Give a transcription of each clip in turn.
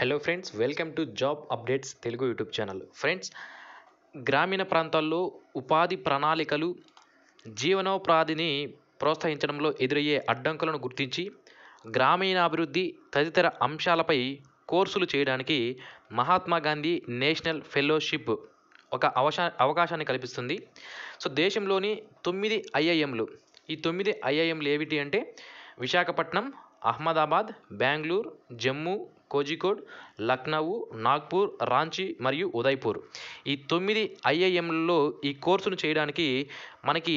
hello friends welcome to job updates Telugu YouTube channel friends గ్రామీణ ప్రాంతాల్లో ఉపాధి ప్రణాళికలు జీవనోపాధిని ప్రోత్సహించడంలో ఎదురయ్యే అడ్డంకులను గుర్తించి గ్రామీణాభివృద్ధి తదితర అంశాలపై కోర్సులు చేయడానికి మహాత్మా గాంధీ నేషనల్ ఫెలోషిప్ ఒక అవశా అవకాశాన్ని కల్పిస్తుంది సో దేశంలోని తొమ్మిది ఐఐఎంలు ఈ తొమ్మిది ఐఐఎంలు ఏమిటి అంటే విశాఖపట్నం అహ్మదాబాద్ బెంగళూరు జమ్మూ కోజికోడ్ లక్నవు నాగ్పూర్ రాంచీ మరియు ఉదయ్పూర్ ఈ తొమ్మిది ఐఐఎంలలో ఈ కోర్సును చేయడానికి మనకి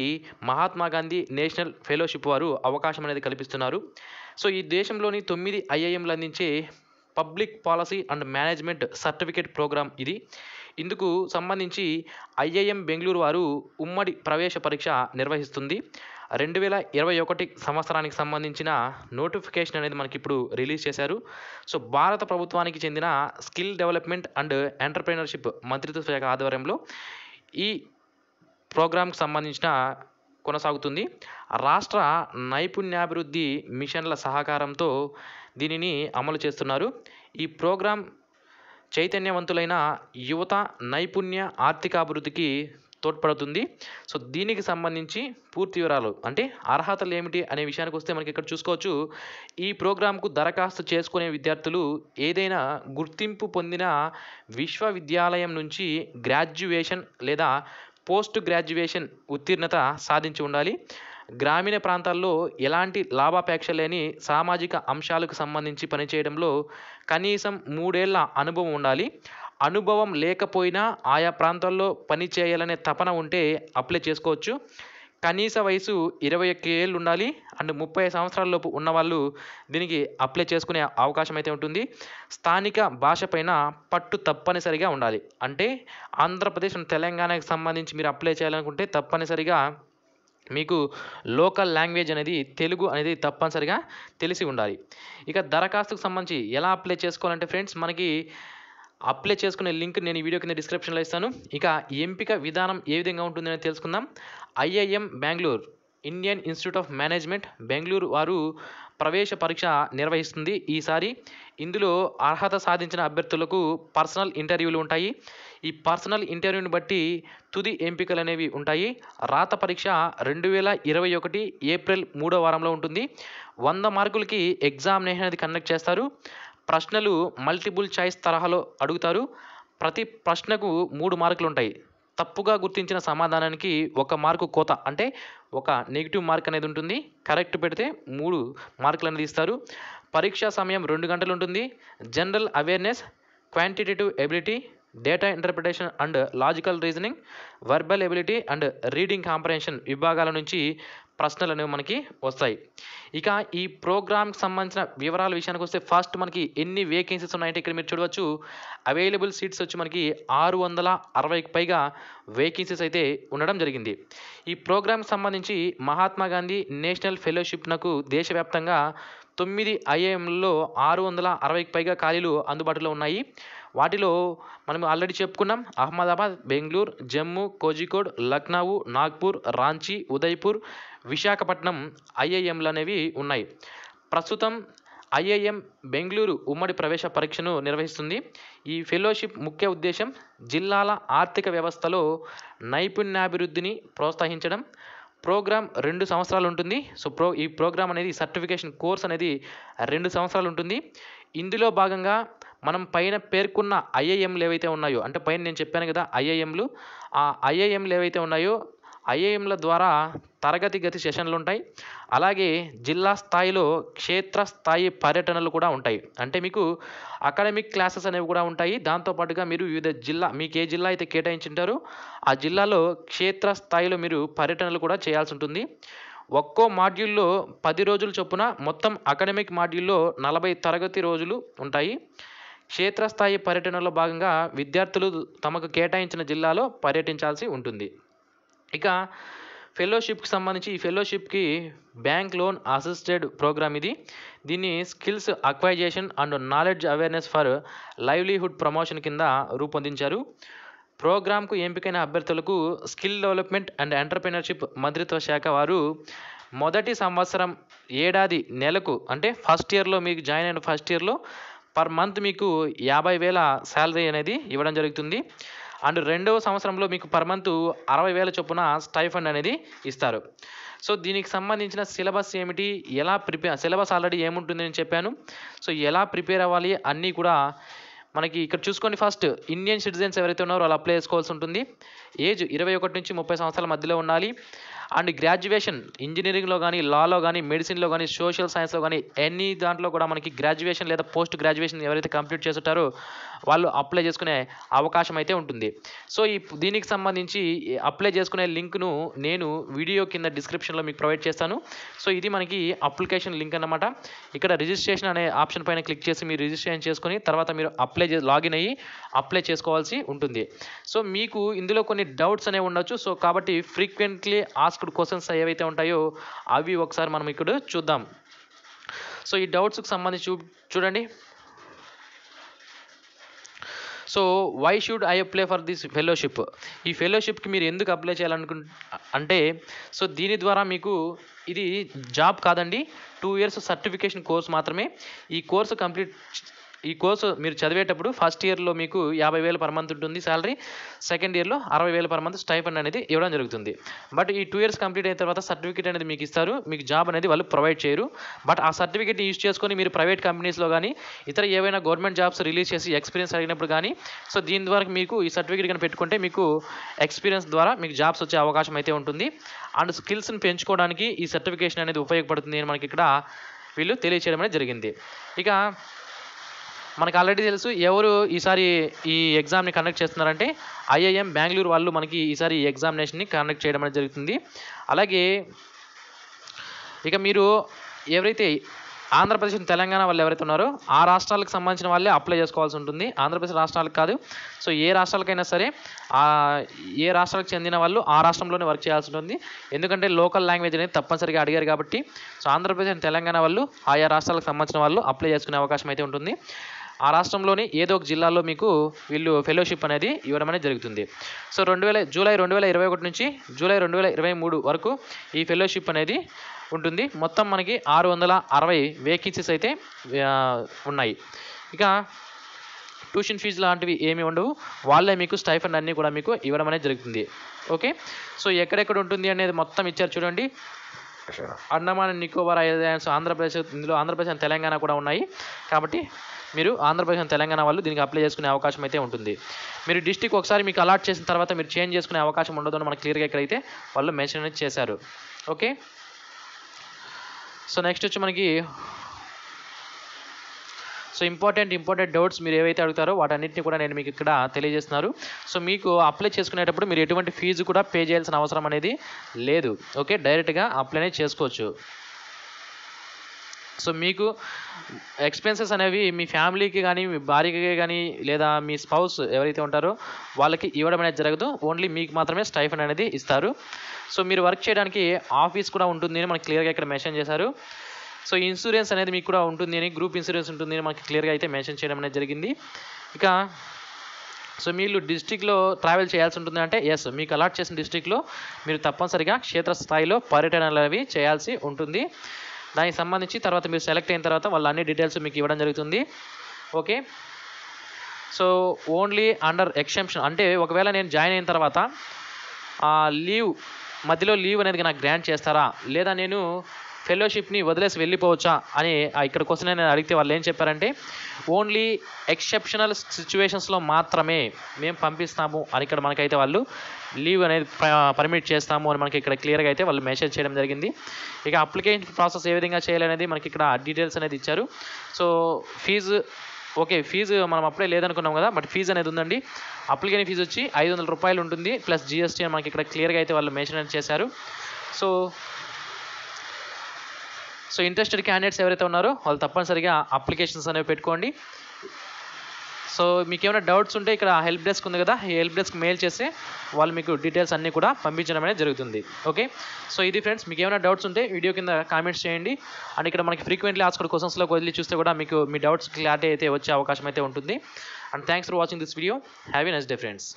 మహాత్మా గాంధీ నేషనల్ ఫెలోషిప్ వారు అవకాశం అనేది కల్పిస్తున్నారు సో ఈ దేశంలోని తొమ్మిది ఐఐఎంలు అందించే public policy and management certificate program ఇది ఇందుకు సంబంధించి ఐఐఎం బెంగళూరు వారు ఉమ్మడి ప్రవేశ పరీక్ష నిర్వహిస్తుంది రెండు వేల ఇరవై ఒకటి సంవత్సరానికి సంబంధించిన నోటిఫికేషన్ అనేది మనకి ఇప్పుడు రిలీజ్ చేశారు సో భారత ప్రభుత్వానికి చెందిన స్కిల్ డెవలప్మెంట్ అండ్ ఎంటర్ప్రీనర్షిప్ మంత్రిత్వ శాఖ ఆధ్వర్యంలో ఈ ప్రోగ్రామ్కి సంబంధించిన కొనసాగుతుంది రాష్ట్ర నైపుణ్యాభివృద్ధి మిషన్ల సహకారంతో దీనిని అమలు చేస్తున్నారు ఈ ప్రోగ్రాం చైతన్యవంతులైన యువత నైపుణ్య ఆర్థికాభివృద్ధికి తోడ్పడుతుంది సో దీనికి సంబంధించి పూర్తి వివరాలు అంటే అర్హతలు ఏమిటి అనే విషయానికి వస్తే మనకి ఇక్కడ చూసుకోవచ్చు ఈ ప్రోగ్రాంకు దరఖాస్తు చేసుకునే విద్యార్థులు ఏదైనా గుర్తింపు పొందిన విశ్వవిద్యాలయం నుంచి గ్రాడ్యుయేషన్ లేదా పోస్ట్ గ్రాడ్యుయేషన్ ఉత్తీర్ణత సాధించి ఉండాలి గ్రామీణ ప్రాంతాల్లో ఎలాంటి లాభాపేక్ష లేని సామాజిక అంశాలకు సంబంధించి పనిచేయడంలో కనీసం మూడేళ్ల అనుభవం ఉండాలి అనుభవం లేకపోయినా ఆయా ప్రాంతాల్లో పని చేయాలనే తపన ఉంటే అప్లై చేసుకోవచ్చు కనీస వయసు ఇరవై ఒక్క ఏళ్ళు ఉండాలి అండ్ ముప్పై సంవత్సరాలలోపు ఉన్నవాళ్ళు దీనికి అప్లై చేసుకునే అవకాశం అయితే ఉంటుంది స్థానిక భాష పైన పట్టు తప్పనిసరిగా ఉండాలి అంటే ఆంధ్రప్రదేశ్ తెలంగాణకు సంబంధించి మీరు అప్లై చేయాలనుకుంటే తప్పనిసరిగా మీకు లోకల్ లాంగ్వేజ్ అనేది తెలుగు అనేది తప్పనిసరిగా తెలిసి ఉండాలి ఇక దరఖాస్తుకు సంబంధించి ఎలా అప్లై చేసుకోవాలంటే ఫ్రెండ్స్ మనకి అప్లై చేసుకునే లింక్ నేను ఈ వీడియో కింద డిస్క్రిప్షన్లో ఇస్తాను ఇక ఎంపిక విధానం ఏ విధంగా ఉంటుందని తెలుసుకుందాం IIM Bengaluru Indian Institute of Management Bengaluru వారు ప్రవేశ పరీక్ష నిర్వహిస్తుంది ఈసారి ఇందులో అర్హత సాధించిన అభ్యర్థులకు పర్సనల్ ఇంటర్వ్యూలు ఉంటాయి ఈ పర్సనల్ ఇంటర్వ్యూని బట్టి తుది ఎంపికలు అనేవి ఉంటాయి రాత పరీక్ష రెండు వేల ఇరవై ఒకటి ఏప్రిల్ మూడో వారంలో ఉంటుంది వంద మార్కులకి ఎగ్జామినేషన్ అనేది కండక్ట్ చేస్తారు ప్రశ్నలు మల్టిపుల్ చాయిస్ తరహాలో అడుగుతారు ప్రతి ప్రశ్నకు మూడు మార్కులు ఉంటాయి తప్పుగా గుర్తించిన సమాధానానికి ఒక మార్కు కోత అంటే ఒక నెగిటివ్ మార్క్ అనేది ఉంటుంది కరెక్ట్ పెడితే మూడు మార్కులు అనేది ఇస్తారు పరీక్షా సమయం రెండు గంటలు ఉంటుంది general awareness quantitative ability data interpretation and logical reasoning verbal ability and reading comprehension విభాగాల నుంచి ప్రశ్నలు అనేవి మనకి వస్తాయి ఇక ఈ ప్రోగ్రామ్కి సంబంధించిన వివరాల విషయానికి వస్తే ఫస్ట్ మనకి ఎన్ని వేకెన్సీస్ ఉన్నాయంటే ఇక్కడ మీరు చూడవచ్చు అవైలబుల్ సీట్స్ వచ్చి మనకి ఆరు వందల అరవైకి పైగా వేకెన్సీస్ అయితే ఉండడం జరిగింది ఈ ప్రోగ్రామ్కి సంబంధించి మహాత్మా గాంధీ నేషనల్ ఫెలోషిప్నకు దేశవ్యాప్తంగా తొమ్మిది ఐఏఎంలో ఆరు వందల అరవైకి పైగా ఖాళీలు అందుబాటులో ఉన్నాయి వాటిలో మనం ఆల్రెడీ చెప్పుకున్నాం అహ్మదాబాద్ బెంగళూరు జమ్మూ కోజికోడ్ లక్నో నాగ్పూర్ రాంచీ ఉదయ్పూర్ విశాఖపట్నం ఐఐఎంలు అనేవి ఉన్నాయి ప్రస్తుతం ఐఐఎం బెంగళూరు ఉమ్మడి ప్రవేశ పరీక్షను నిర్వహిస్తుంది ఈ ఫెలోషిప్ ముఖ్య ఉద్దేశం జిల్లాల ఆర్థిక వ్యవస్థలో నైపుణ్యాభివృద్ధిని ప్రోత్సహించడం ప్రోగ్రామ్ రెండు సంవత్సరాలు ఉంటుంది సో ప్రో ఈ ప్రోగ్రామ్ అనేది సర్టిఫికేషన్ కోర్స్ అనేది రెండు సంవత్సరాలు ఉంటుంది ఇందులో భాగంగా మనం పైన పేర్కొన్న ఐఐఎంలు ఏవైతే ఉన్నాయో అంటే పైన నేను చెప్పాను కదా ఐఐఎంలు ఆ ఐఐఎంలు ఏవైతే ఉన్నాయో ఐఏఎంల ద్వారా తరగతి గతి సెషన్లు ఉంటాయి అలాగే జిల్లా స్థాయిలో క్షేత్రస్థాయి పర్యటనలు కూడా ఉంటాయి అంటే మీకు అకాడమిక్ క్లాసెస్ అనేవి కూడా ఉంటాయి దాంతోపాటుగా మీరు వివిధ జిల్లా మీకు ఏ జిల్లా అయితే కేటాయించుంటారో ఆ జిల్లాలో క్షేత్రస్థాయిలో మీరు పర్యటనలు కూడా చేయాల్సి ఉంటుంది ఒక్కో మాడ్యూల్లో పది రోజులు చొప్పున మొత్తం అకాడమిక్ మాడ్యూల్లో నలభై తరగతి రోజులు ఉంటాయి క్షేత్రస్థాయి పర్యటనలో భాగంగా విద్యార్థులు తమకు కేటాయించిన జిల్లాలో పర్యటించాల్సి ఉంటుంది ఇక ఫెలోషిప్కి సంబంధించి ఈ ఫెలోషిప్కి బ్యాంక్ లోన్ అసిస్టెడ్ ప్రోగ్రామ్ ఇది దీన్ని skills acquisition and knowledge awareness for livelihood promotion కింద రూపొందించారు ప్రోగ్రాంకు ఎంపికైన అభ్యర్థులకు స్కిల్ డెవలప్మెంట్ అండ్ ఎంటర్ప్రినర్షిప్ మంత్రిత్వ శాఖ వారు మొదటి సంవత్సరం ఏడాది నెలకు అంటే ఫస్ట్ ఇయర్లో మీకు జాయిన్ అయిన ఫస్ట్ ఇయర్లో పర్ మంత్ మీకు యాభై వేల శాలరీ అనేది ఇవ్వడం జరుగుతుంది అండ్ రెండవ సంవత్సరంలో మీకు పర్ మంత్ అరవై వేల చొప్పున స్టైఫండ్ అనేది ఇస్తారు సో దీనికి సంబంధించిన సిలబస్ ఏమిటి ఎలా ప్రిపేర్ సిలబస్ ఆల్రెడీ ఏముంటుంది నేను చెప్పాను సో ఎలా ప్రిపేర్ అవ్వాలి అన్నీ కూడా మనకి ఇక్కడ చూసుకోండి ఫస్ట్ ఇండియన్ సిటిజన్స్ ఎవరైతే ఉన్నారో వాళ్ళు అప్లై చేసుకోవాల్సి ఉంటుంది ఏజ్ ఇరవై ఒకటి నుంచి ముప్పై సంవత్సరాల మధ్యలో ఉండాలి అండ్ గ్రాడ్యుయేషన్ ఇంజనీరింగ్లో కానీ లాలో కానీ మెడిసిన్లో కానీ సోషల్ సైన్స్లో కానీ ఎన్ని దాంట్లో కూడా మనకి గ్రాడ్యుయేషన్ లేదా పోస్ట్ గ్రాడ్యుయేషన్ ఎవరైతే కంప్లీట్ చేస్తుంటారో వాళ్ళు అప్లై చేసుకునే అవకాశం అయితే ఉంటుంది సో ఈ దీనికి సంబంధించి అప్లై చేసుకునే లింక్ను నేను వీడియో కింద డిస్క్రిప్షన్లో మీకు ప్రొవైడ్ చేస్తాను సో ఇది మనకి అప్లికేషన్ లింక్ అనమాట ఇక్కడ రిజిస్ట్రేషన్ అనే ఆప్షన్ పైన క్లిక్ చేసి మీరు రిజిస్ట్రేషన్ చేసుకుని తర్వాత మీరు అప్లై చే లాగిన్ అయ్యి అప్లై చేసుకోవాల్సి ఉంటుంది సో మీకు ఇందులో కొన్ని డౌట్స్ అనేవి ఉండొచ్చు సో కాబట్టి ఫ్రీక్వెంట్లీ ఆస్క్ ఇప్పుడు క్వశ్చన్స్ ఏవైతే ఉంటాయో అవి ఒకసారి మనం ఇక్కడ చూద్దాం సో ఈ డౌట్స్కి సంబంధించి చూడండి so why should I apply for this fellowship ఈ ఫెలోషిప్కి మీరు ఎందుకు అప్లై చేయాలనుకు అంటే సో దీని ద్వారా మీకు ఇది జాబ్ కాదండి టూ ఇయర్స్ సర్టిఫికేషన్ కోర్స్ మాత్రమే ఈ కోర్సు కంప్లీట్ ఈ కోర్సు మీరు చదివేటప్పుడు ఫస్ట్ ఇయర్లో మీకు యాభై వేలు పర్ మంత్ ఉంటుంది శాలరీ సెకండ్ ఇయర్లో అరవై వేలు పర్ మంత్ స్టైఫండ్ అనేది ఇవ్వడం జరుగుతుంది బట్ ఈ టూ ఇయర్స్ కంప్లీట్ అయిన తర్వాత సర్టిఫికేట్ అనేది మీకు ఇస్తారు మీకు జాబ్ అనేది వాళ్ళు ప్రొవైడ్ చేయరు బట్ ఆ సర్టిఫికేట్ యూజ్ చేసుకొని మీరు ప్రైవేట్ కంపెనీస్లో కానీ ఇతర ఏవైనా గవర్నమెంట్ జాబ్స్ రిలీజ్ చేసి ఎక్స్పీరియన్స్ అడిగినప్పుడు కానీ సో దీని ద్వారా మీకు ఈ సర్టిఫికేట్ కానీ పెట్టుకుంటే మీకు ఎక్స్పీరియన్స్ ద్వారా మీకు జాబ్స్ వచ్చే అవకాశం అయితే ఉంటుంది అండ్ స్కిల్స్ని పెంచుకోవడానికి ఈ సర్టిఫికేషన్ అనేది ఉపయోగపడుతుంది అని మనకి ఇక్కడ వీళ్ళు తెలియచేయడం అనేది జరిగింది ఇక మనకు ఆల్రెడీ తెలుసు ఎవరు ఈసారి ఈ ఎగ్జామ్ని కండక్ట్ చేస్తున్నారంటే ఐఐఎం బెంగళూరు వాళ్ళు మనకి ఈసారి ఈ ఎగ్జామినేషన్ని కండక్ట్ చేయడం అనేది జరుగుతుంది అలాగే ఇక మీరు ఎవరైతే ఆంధ్రప్రదేశ్ తెలంగాణ వాళ్ళు ఎవరైతే ఉన్నారో ఆ రాష్ట్రాలకు సంబంధించిన వాళ్ళే అప్లై చేసుకోవాల్సి ఉంటుంది ఆంధ్రప్రదేశ్ రాష్ట్రాలకు కాదు సో ఏ రాష్ట్రాలకైనా సరే ఏ రాష్ట్రాలకు చెందిన వాళ్ళు ఆ రాష్ట్రంలోనే వర్క్ చేయాల్సి ఉంటుంది ఎందుకంటే లోకల్ లాంగ్వేజ్ అనేది తప్పనిసరిగా అడిగారు కాబట్టి సో ఆంధ్రప్రదేశ్ తెలంగాణ వాళ్ళు ఆయా రాష్ట్రాలకు సంబంధించిన వాళ్ళు అప్లై చేసుకునే అవకాశం అయితే ఉంటుంది ఆ రాష్ట్రంలోని ఏదో ఒక జిల్లాలో మీకు వీళ్ళు ఫెలోషిప్ అనేది ఇవ్వడం అనేది జరుగుతుంది సో రెండు వేల జూలై రెండు వేల ఇరవై ఒకటి నుంచి జూలై రెండు వేల ఇరవై మూడు వరకు ఈ ఫెలోషిప్ అనేది ఉంటుంది మొత్తం మనకి ఆరు వందల అరవై వేకెన్సీస్ అయితే ఉన్నాయి ఇక ట్యూషన్ ఫీజు లాంటివి ఏమి ఉండవు వాళ్ళే మీకు స్టైఫండ్ అన్నీ కూడా మీకు ఇవ్వడం అనేది జరుగుతుంది ఓకే సో ఎక్కడెక్కడ ఉంటుంది అనేది మొత్తం ఇచ్చారు చూడండి అండమాన్ నికోబార్ ఐలాండ్స్ ఆంధ్రప్రదేశ్ ఇందులో ఆంధ్రప్రదేశ్ తెలంగాణ కూడా ఉన్నాయి కాబట్టి మీరు ఆంధ్రప్రదేశ్ తెలంగాణ వాళ్ళు దీనికి అప్లై చేసుకునే అవకాశం అయితే ఉంటుంది మీరు డిస్టిక్ ఒకసారి మీకు అలాట్ చేసిన తర్వాత మీరు చేంజ్ చేసుకునే అవకాశం ఉండదని మనకు క్లియర్గా ఇక్కడైతే వాళ్ళు మెన్షన్ చేశారు ఓకే సో నెక్స్ట్ వచ్చి మనకి సో ఇంపార్టెంట్ ఇంపార్టెంట్ డౌట్స్ మీరు ఏవైతే అడుగుతారో వాటన్నిటిని కూడా నేను మీకు ఇక్కడ తెలియజేస్తున్నారు సో మీకు అప్లై చేసుకునేటప్పుడు మీరు ఎటువంటి ఫీజు కూడా పే చేయాల్సిన అవసరం అనేది లేదు ఓకే డైరెక్ట్గా అప్లైనే చేసుకోవచ్చు సో మీకు ఎక్స్పెన్సెస్ అనేవి మీ ఫ్యామిలీకి కానీ మీ భార్యకి కానీ లేదా మీ స్పౌస్ ఎవరైతే ఉంటారో వాళ్ళకి ఇవ్వడం అనేది జరగదు ఓన్లీ మీకు మాత్రమే స్టైఫన్ అనేది ఇస్తారు సో మీరు వర్క్ చేయడానికి ఆఫీస్ కూడా ఉంటుంది అని మనకి క్లియర్గా ఇక్కడ మెన్షన్ చేశారు సో ఇన్సూరెన్స్ అనేది మీకు కూడా ఉంటుంది అని గ్రూప్ ఇన్సూరెన్స్ ఉంటుంది అని మనకి క్లియర్గా అయితే మెన్షన్ చేయడం అనేది జరిగింది ఇక సో మీరు డిస్టిక్లో ట్రావెల్ చేయాల్సి ఉంటుంది అంటే ఎస్ మీకు అలాట్ చేసిన డిస్టిక్లో మీరు తప్పనిసరిగా క్షేత్రస్థాయిలో పర్యటనలు అవి చేయాల్సి ఉంటుంది దానికి సంబంధించి తర్వాత మీరు సెలెక్ట్ అయిన తర్వాత వాళ్ళు అన్ని డీటెయిల్స్ మీకు ఇవ్వడం జరుగుతుంది okay so only under exemption అంటే ఒకవేళ నేను జాయిన్ అయిన తర్వాత లీవ్ మధ్యలో లీవ్ అనేది నాకు గ్రాంట్ చేస్తారా లేదా నేను ఫెలోషిప్ని వదిలేసి వెళ్ళిపోవచ్చా అని ఇక్కడ క్వశ్చన్ నేను అడిగితే వాళ్ళు ఏం చెప్పారంటే ఓన్లీ ఎక్సెప్షనల్ సిచ్యువేషన్స్లో మాత్రమే మేము పంపిస్తాము అని ఇక్కడ మనకైతే వాళ్ళు లీవ్ అనేది పర్మిట్ చేస్తాము అని మనకి ఇక్కడ క్లియర్గా అయితే వాళ్ళు మెసేజ్ చేయడం జరిగింది ఇక అప్లికేషన్ ప్రాసెస్ ఏ విధంగా చేయాలనేది మనకి ఇక్కడ డీటెయిల్స్ అనేది ఇచ్చారు సో ఫీజు ఓకే ఫీజు మనం అప్పుడే లేదనుకున్నాం కదా బట్ ఫీజు అనేది ఉందండి అప్లికేషన్ ఫీజు వచ్చి ఐదు వందల రూపాయలు ఉంటుంది ప్లస్ జిఎస్టీ అని మనకి ఇక్కడ క్లియర్గా అయితే వాళ్ళు మెన్షన్ చేశారు సో సో ఇంట్రెస్టెడ్ క్యాండిడేట్స్ ఎవరైతే ఉన్నారో వాళ్ళు తప్పనిసరిగా అప్లికేషన్స్ అనేవి పెట్టుకోండి సో మీకు ఏమైనా డౌట్స్ ఉంటే ఇక్కడ హెల్ప్ డెస్క్ ఉంది కదా ఈ హెల్ప్ డెస్క్ మెయిల్ చేస్తే వాళ్ళు మీకు డీటెయిల్స్ అన్నీ కూడా పంపించడం అనేది జరుగుతుంది ఓకే సో ఇది ఫ్రెండ్స్ మీకు ఏమైనా డౌట్స్ ఉంటే వీడియో కింద కామెంట్స్ చేయండి అండ్ ఇక్కడ మనకి ఫ్రీక్వెంట్లీ ఆస్కర్ క్వశ్చన్స్లో వదిలి చూస్తే కూడా మీకు మీ డౌట్స్ క్లారిటీ అయితే వచ్చే అవకాశం అయితే ఉంటుంది and thanks for watching this video have a nice day friends